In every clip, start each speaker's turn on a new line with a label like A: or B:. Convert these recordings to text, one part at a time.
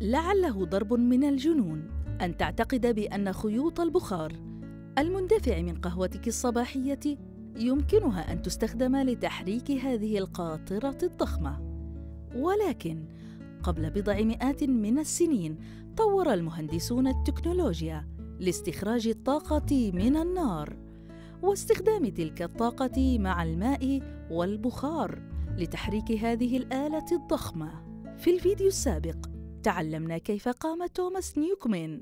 A: لعله ضرب من الجنون ان تعتقد بان خيوط البخار المندفع من قهوتك الصباحيه يمكنها ان تستخدم لتحريك هذه القاطره الضخمه ولكن قبل بضع مئات من السنين طور المهندسون التكنولوجيا لاستخراج الطاقه من النار واستخدام تلك الطاقه مع الماء والبخار لتحريك هذه الاله الضخمه في الفيديو السابق تعلمنا كيف قام توماس نيوكمن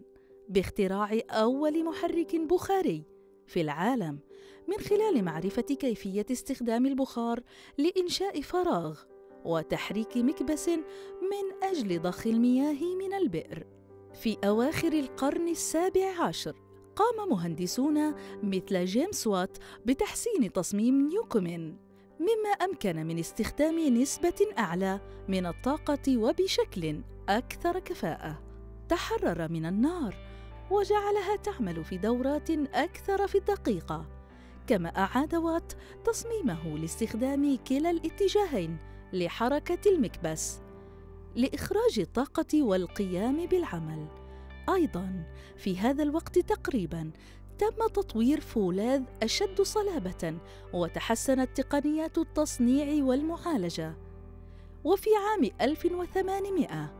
A: باختراع أول محرك بخاري في العالم من خلال معرفة كيفية استخدام البخار لإنشاء فراغ وتحريك مكبس من أجل ضخ المياه من البئر. في أواخر القرن السابع عشر قام مهندسون مثل جيمس وات بتحسين تصميم نيوكومين مما امكن من استخدام نسبه اعلى من الطاقه وبشكل اكثر كفاءه تحرر من النار وجعلها تعمل في دورات اكثر في الدقيقه كما اعاد وات تصميمه لاستخدام كلا الاتجاهين لحركه المكبس لاخراج الطاقه والقيام بالعمل ايضا في هذا الوقت تقريبا تم تطوير فولاذ أشد صلابة وتحسنت تقنيات التصنيع والمعالجة وفي عام 1800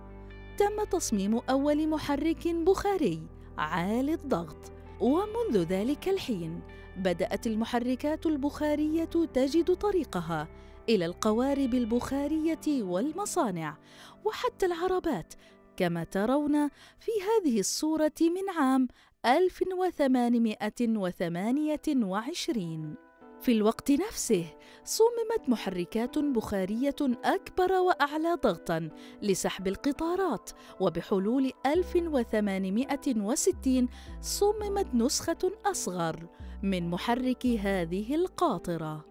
A: تم تصميم أول محرك بخاري عالي الضغط ومنذ ذلك الحين بدأت المحركات البخارية تجد طريقها إلى القوارب البخارية والمصانع وحتى العربات كما ترون في هذه الصورة من عام 1828 في الوقت نفسه صممت محركات بخارية أكبر وأعلى ضغطاً لسحب القطارات وبحلول 1860 صممت نسخة أصغر من محرك هذه القاطرة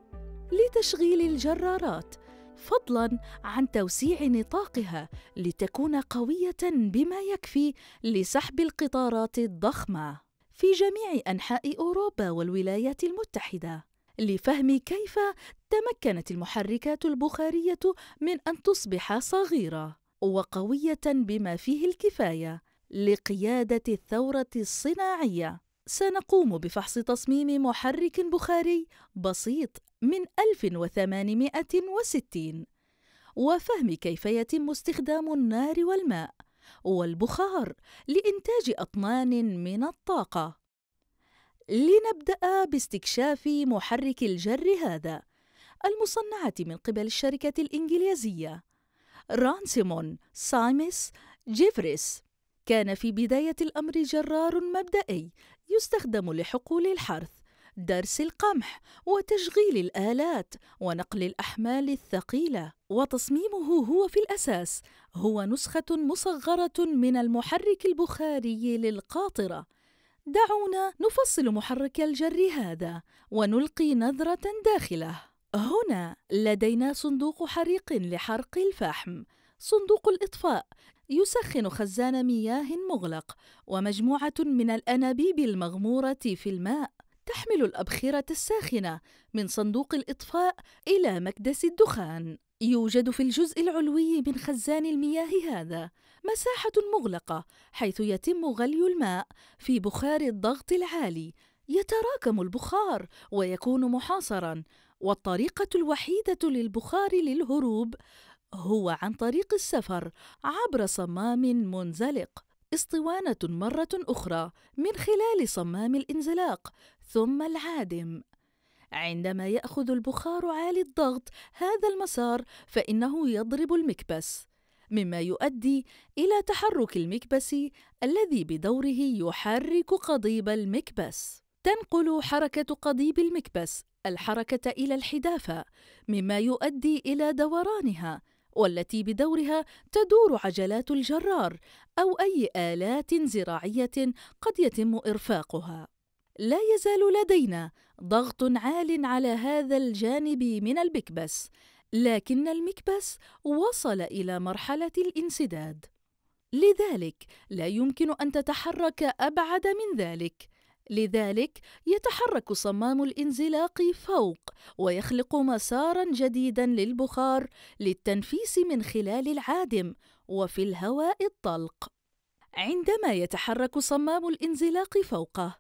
A: لتشغيل الجرارات فضلا عن توسيع نطاقها لتكون قويه بما يكفي لسحب القطارات الضخمه في جميع انحاء اوروبا والولايات المتحده لفهم كيف تمكنت المحركات البخاريه من ان تصبح صغيره وقويه بما فيه الكفايه لقياده الثوره الصناعيه سنقوم بفحص تصميم محرك بخاري بسيط من 1860 وفهم كيف يتم استخدام النار والماء والبخار لإنتاج أطنان من الطاقة. لنبدأ باستكشاف محرك الجر هذا المصنعة من قبل الشركة الإنجليزية رانسيمون سايمس جيفريس كان في بداية الأمر جرار مبدئي يستخدم لحقول الحرث درس القمح وتشغيل الالات ونقل الاحمال الثقيله وتصميمه هو في الاساس هو نسخه مصغره من المحرك البخاري للقاطره دعونا نفصل محرك الجر هذا ونلقي نظره داخله هنا لدينا صندوق حريق لحرق الفحم صندوق الاطفاء يسخن خزان مياه مغلق ومجموعة من الأنابيب المغمورة في الماء تحمل الأبخرة الساخنة من صندوق الإطفاء إلى مكدس الدخان. يوجد في الجزء العلوي من خزان المياه هذا مساحة مغلقة حيث يتم غلي الماء في بخار الضغط العالي. يتراكم البخار ويكون محاصرا والطريقة الوحيدة للبخار للهروب هو عن طريق السفر عبر صمام منزلق اسطوانة مرة أخرى من خلال صمام الانزلاق ثم العادم عندما يأخذ البخار عالي الضغط هذا المسار فإنه يضرب المكبس مما يؤدي إلى تحرك المكبس الذي بدوره يحرك قضيب المكبس تنقل حركة قضيب المكبس الحركة إلى الحدافة مما يؤدي إلى دورانها والتي بدورها تدور عجلات الجرار أو أي آلات زراعية قد يتم إرفاقها. لا يزال لدينا ضغط عال على هذا الجانب من المكبس، لكن المكبس وصل إلى مرحلة الانسداد. لذلك لا يمكن أن تتحرك أبعد من ذلك، لذلك يتحرك صمام الانزلاق فوق ويخلق مسارا جديدا للبخار للتنفيس من خلال العادم وفي الهواء الطلق عندما يتحرك صمام الانزلاق فوقه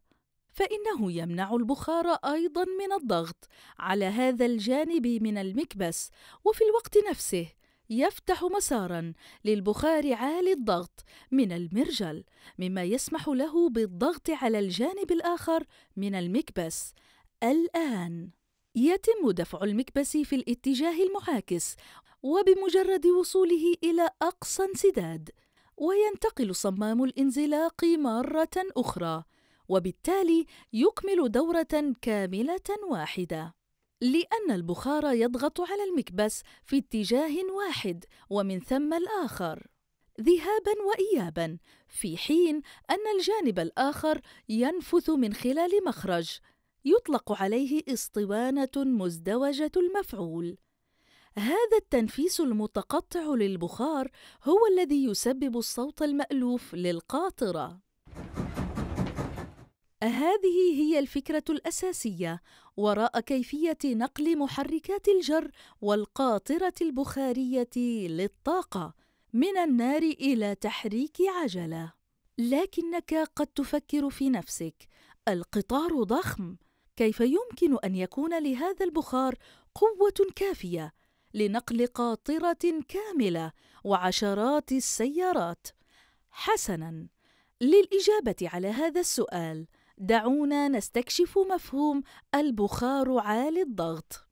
A: فانه يمنع البخار ايضا من الضغط على هذا الجانب من المكبس وفي الوقت نفسه يفتح مسارا للبخار عالي الضغط من المرجل مما يسمح له بالضغط على الجانب الآخر من المكبس الآن يتم دفع المكبس في الاتجاه المعاكس وبمجرد وصوله إلى أقصى انسداد وينتقل صمام الانزلاق مرة أخرى وبالتالي يكمل دورة كاملة واحدة لأن البخار يضغط على المكبس في اتجاه واحد ومن ثم الآخر ذهابا وإيابا في حين أن الجانب الآخر ينفث من خلال مخرج يطلق عليه اسطوانة مزدوجة المفعول هذا التنفيس المتقطع للبخار هو الذي يسبب الصوت المألوف للقاطرة هذه هي الفكرة الأساسية وراء كيفية نقل محركات الجر والقاطرة البخارية للطاقة من النار إلى تحريك عجلة. لكنك قد تفكر في نفسك: القطار ضخم، كيف يمكن أن يكون لهذا البخار قوة كافية لنقل قاطرة كاملة وعشرات السيارات؟ حسناً، للإجابة على هذا السؤال، دعونا نستكشف مفهوم البخار عالي الضغط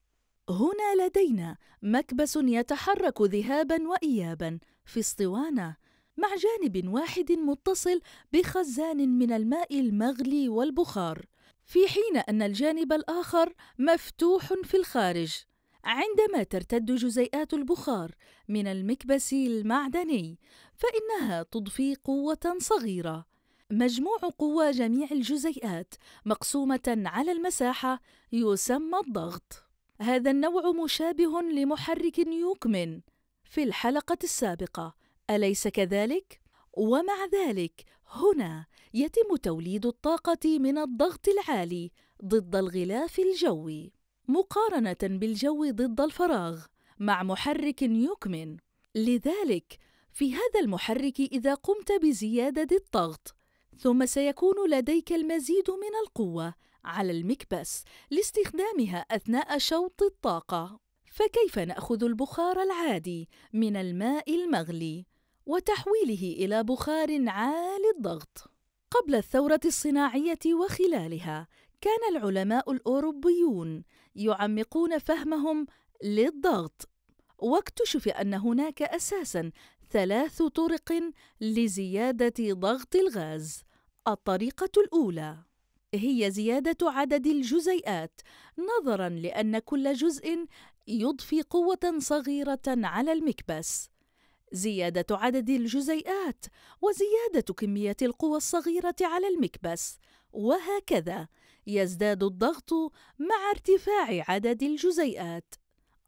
A: هنا لدينا مكبس يتحرك ذهابا وايابا في اسطوانه مع جانب واحد متصل بخزان من الماء المغلي والبخار في حين ان الجانب الاخر مفتوح في الخارج عندما ترتد جزيئات البخار من المكبس المعدني فانها تضفي قوه صغيره مجموع قوى جميع الجزيئات مقسومة على المساحة يسمى الضغط. هذا النوع مشابه لمحرك نيوكمن في الحلقة السابقة، أليس كذلك؟ ومع ذلك هنا يتم توليد الطاقة من الضغط العالي ضد الغلاف الجوي، مقارنة بالجو ضد الفراغ مع محرك نيوكمن. لذلك في هذا المحرك إذا قمت بزيادة الضغط ثم سيكون لديك المزيد من القوة على المكبس لاستخدامها أثناء شوط الطاقة فكيف نأخذ البخار العادي من الماء المغلي وتحويله إلى بخار عالي الضغط؟ قبل الثورة الصناعية وخلالها كان العلماء الأوروبيون يعمقون فهمهم للضغط واكتشف أن هناك أساساً ثلاث طرق لزيادة ضغط الغاز الطريقة الأولى هي زيادة عدد الجزيئات نظراً لأن كل جزء يضفي قوة صغيرة على المكبس زيادة عدد الجزيئات وزيادة كمية القوى الصغيرة على المكبس وهكذا يزداد الضغط مع ارتفاع عدد الجزيئات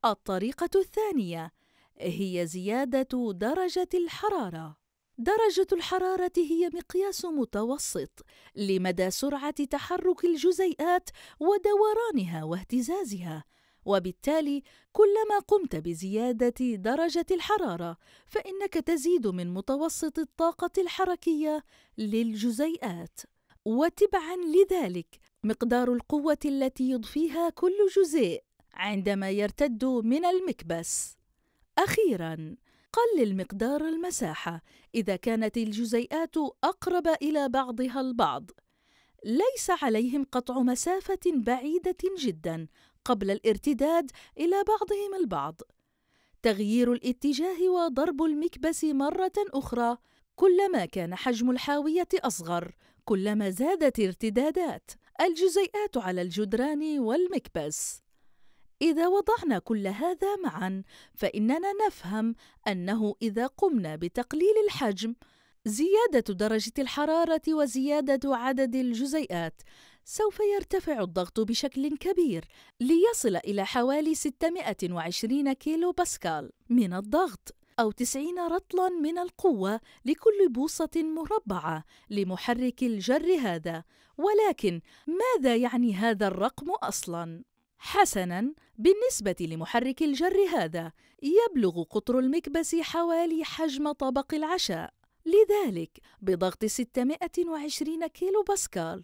A: الطريقة الثانية هي زيادة درجة الحرارة درجة الحرارة هي مقياس متوسط لمدى سرعة تحرك الجزيئات ودورانها واهتزازها، وبالتالي كلما قمت بزيادة درجة الحرارة فإنك تزيد من متوسط الطاقة الحركية للجزيئات. وتبعًا لذلك، مقدار القوة التي يضفيها كل جزيء عندما يرتد من المكبس أخيراً قلل مقدار المساحة إذا كانت الجزيئات أقرب إلى بعضها البعض. ليس عليهم قطع مسافة بعيدة جدا قبل الارتداد إلى بعضهم البعض. تغيير الاتجاه وضرب المكبس مرة أخرى كلما كان حجم الحاوية أصغر، كلما زادت ارتدادات الجزيئات على الجدران والمكبس. إذا وضعنا كل هذا معا فإننا نفهم أنه إذا قمنا بتقليل الحجم زيادة درجة الحرارة وزيادة عدد الجزيئات سوف يرتفع الضغط بشكل كبير ليصل إلى حوالي 620 كيلو باسكال من الضغط أو 90 رطلا من القوة لكل بوصة مربعة لمحرك الجر هذا ولكن ماذا يعني هذا الرقم أصلاً؟ حسناً، بالنسبة لمحرك الجر هذا، يبلغ قطر المكبس حوالي حجم طبق العشاء، لذلك بضغط 620 كيلو باسكال،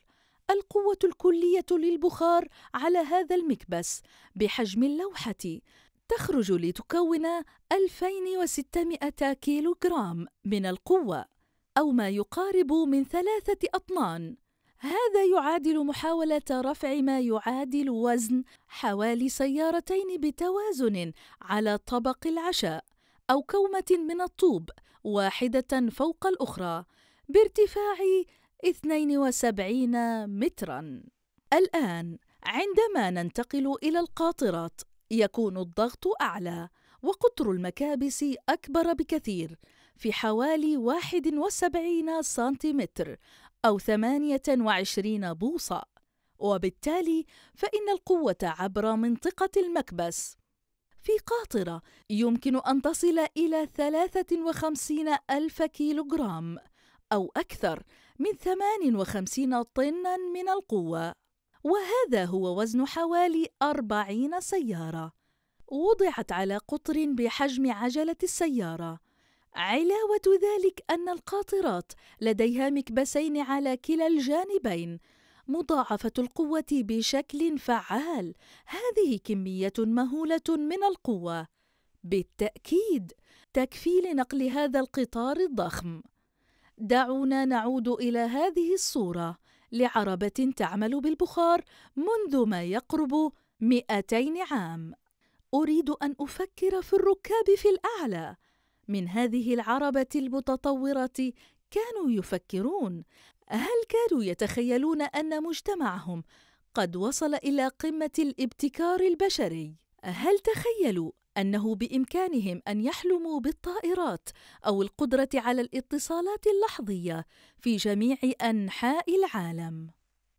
A: القوة الكلية للبخار على هذا المكبس بحجم اللوحة تخرج لتكون 2600 كيلو جرام من القوة أو ما يقارب من ثلاثة أطنان هذا يعادل محاولة رفع ما يعادل وزن حوالي سيارتين بتوازن على طبق العشاء أو كومة من الطوب واحدة فوق الأخرى بارتفاع 72 متراً. الآن عندما ننتقل إلى القاطرات يكون الضغط أعلى وقطر المكابس أكبر بكثير في حوالي 71 سنتيمتر أو 28 بوصة وبالتالي فإن القوة عبر منطقة المكبس في قاطرة يمكن أن تصل إلى 53 ألف كيلوغرام أو أكثر من 58 طناً من القوة وهذا هو وزن حوالي 40 سيارة وضعت على قطر بحجم عجلة السيارة علاوة ذلك أن القاطرات لديها مكبسين على كلا الجانبين مضاعفة القوة بشكل فعال هذه كمية مهولة من القوة بالتأكيد تكفي لنقل هذا القطار الضخم دعونا نعود إلى هذه الصورة لعربة تعمل بالبخار منذ ما يقرب 200 عام أريد أن أفكر في الركاب في الأعلى من هذه العربه المتطوره كانوا يفكرون هل كانوا يتخيلون ان مجتمعهم قد وصل الى قمه الابتكار البشري هل تخيلوا انه بامكانهم ان يحلموا بالطائرات او القدره على الاتصالات اللحظيه في جميع انحاء العالم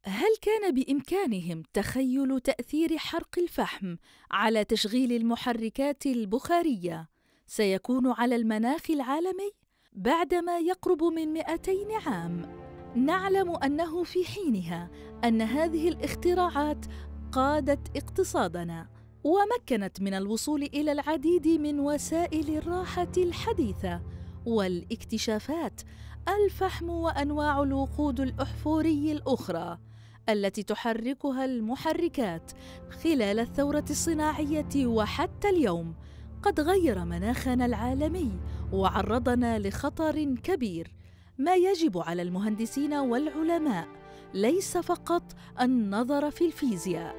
A: هل كان بامكانهم تخيل تاثير حرق الفحم على تشغيل المحركات البخاريه سيكون على المناخ العالمي بعدما يقرب من 200 عام نعلم انه في حينها ان هذه الاختراعات قادت اقتصادنا ومكنت من الوصول الى العديد من وسائل الراحه الحديثه والاكتشافات الفحم وانواع الوقود الاحفوري الاخرى التي تحركها المحركات خلال الثوره الصناعيه وحتى اليوم قد غير مناخنا العالمي وعرضنا لخطر كبير ما يجب على المهندسين والعلماء ليس فقط النظر في الفيزياء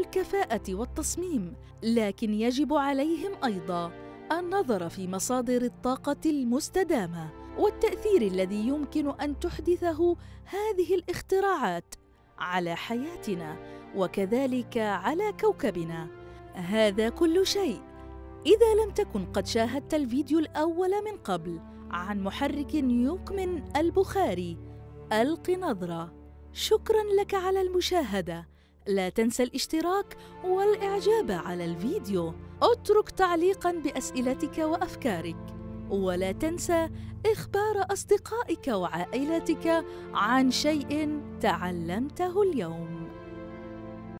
A: الكفاءه والتصميم لكن يجب عليهم ايضا النظر في مصادر الطاقه المستدامه والتاثير الذي يمكن ان تحدثه هذه الاختراعات على حياتنا وكذلك على كوكبنا هذا كل شيء إذا لم تكن قد شاهدت الفيديو الأول من قبل عن محرك من البخاري ألق نظرة شكرا لك على المشاهدة لا تنسى الاشتراك والإعجاب على الفيديو اترك تعليقا بأسئلتك وأفكارك ولا تنسى إخبار أصدقائك وعائلتك عن شيء تعلمته اليوم